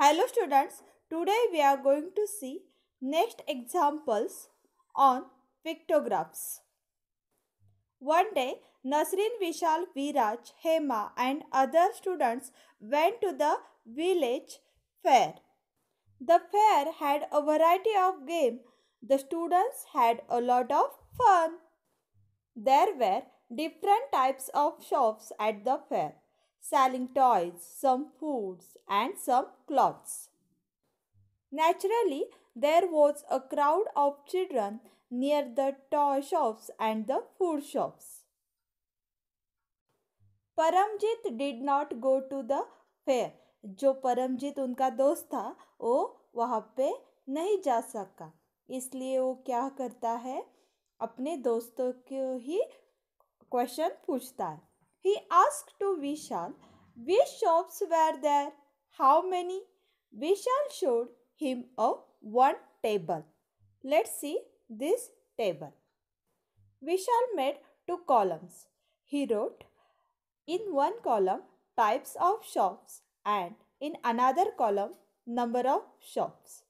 Hello students, today we are going to see next examples on pictographs. One day, Nasrin Vishal Viraj, Hema and other students went to the village fair. The fair had a variety of games. The students had a lot of fun. There were different types of shops at the fair. selling toys, some foods, and some clothes. Naturally, there was a crowd of children near the toy shops and the food shops. Paramjeet did not go to the fair जो परमजीत उनका दोस्त था वो वहाँ पे नहीं जा सका इसलिए वो क्या करता है अपने दोस्तों को ही क्वेश्चन पूछता है He asked to Vishal which shops were there, how many. Vishal showed him a one table. Let's see this table. Vishal made two columns. He wrote in one column types of shops and in another column number of shops.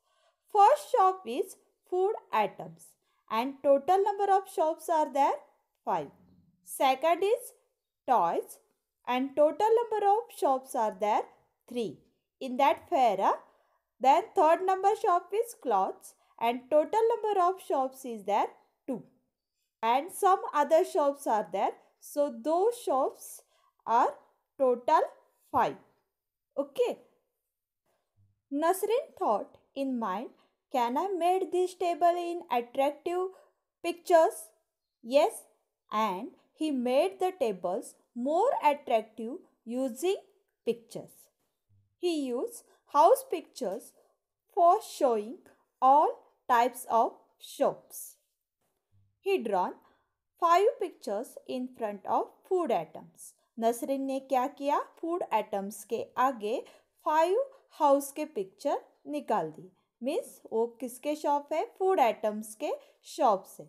First shop is food items and total number of shops are there 5. Second is toys and total number of shops are there 3. In that fair, then third number shop is clothes and total number of shops is there 2. And some other shops are there. So those shops are total 5. Okay. Nasrin thought in mind, can I made this table in attractive pictures? Yes, and he made the tables more attractive using pictures. He used house pictures for showing all types of shops. He drawn five pictures in front of food items. Nasreen ने क्या किया food items के आगे five house के picture निकाल दी means वो किसके shop है फूड आइटम्स के शॉप से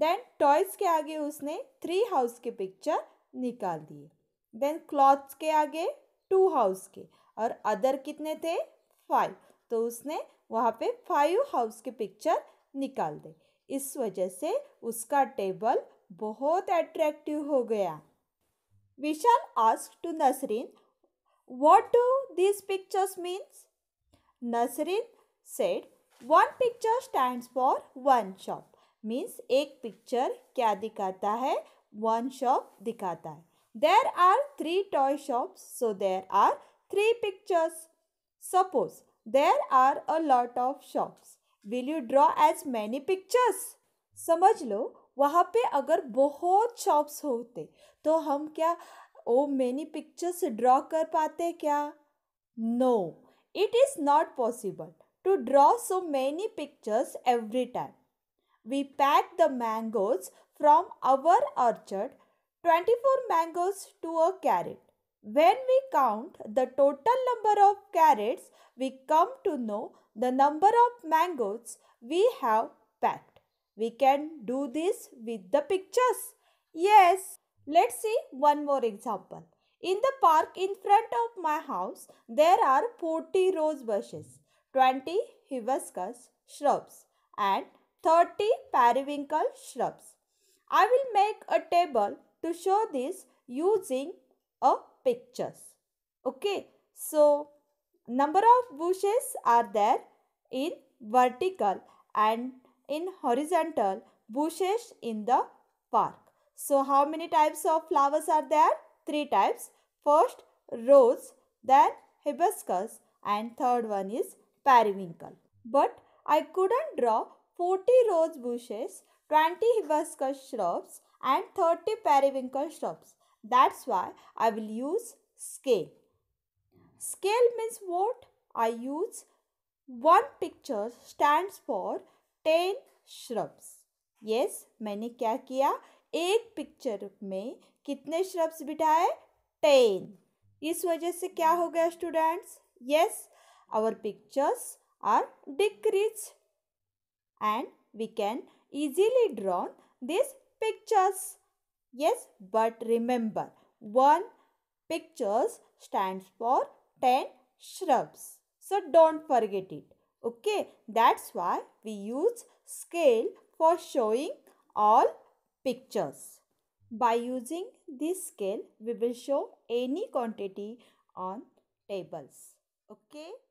देन टॉयज के आगे उसने थ्री हाउस के पिक्चर निकाल दिए देन क्लॉथ्स के आगे टू हाउस के और अदर कितने थे फाइव तो उसने वहाँ पे फाइव हाउस के पिक्चर निकाल दे इस वजह से उसका टेबल बहुत अट्रैक्टिव हो गया Vishal ask to Nasreen what do this pictures means Nasreen said one picture stand for one shop means एक पिक्चर क्या दिखाता है वन शॉप दिखाता है there are three toy shops so there are three pictures suppose there are a lot of shops will you draw as many pictures समझ लो वहाँ पे अगर बहुत शॉप्स होते तो हम क्या ओ मैनी पिक्चर्स ड्रॉ कर पाते क्या no it is not possible to draw so many pictures every time we packed the mangoes from our orchard, 24 mangoes to a carrot. When we count the total number of carrots, we come to know the number of mangoes we have packed. We can do this with the pictures. Yes, let's see one more example. In the park in front of my house, there are 40 rose bushes, 20 hibiscus shrubs and 30 periwinkle shrubs. I will make a table to show this using a pictures. Okay, so number of bushes are there in vertical and in horizontal bushes in the park. So how many types of flowers are there? Three types. First rose, then hibiscus and third one is periwinkle. But I couldn't draw forty rose bushes, twenty hibiscus shrubs and thirty periwinkle shrubs. That's why I will use scale. Scale means what? I use one picture stands for ten shrubs. Yes, मैंने क्या किया एक picture में कितने shrubs बिठाए ten इस वजह से क्या हो गया students yes our pictures are decrease and we can easily draw these pictures. Yes, but remember, one pictures stands for 10 shrubs. So don't forget it. Okay, that's why we use scale for showing all pictures. By using this scale, we will show any quantity on tables. Okay.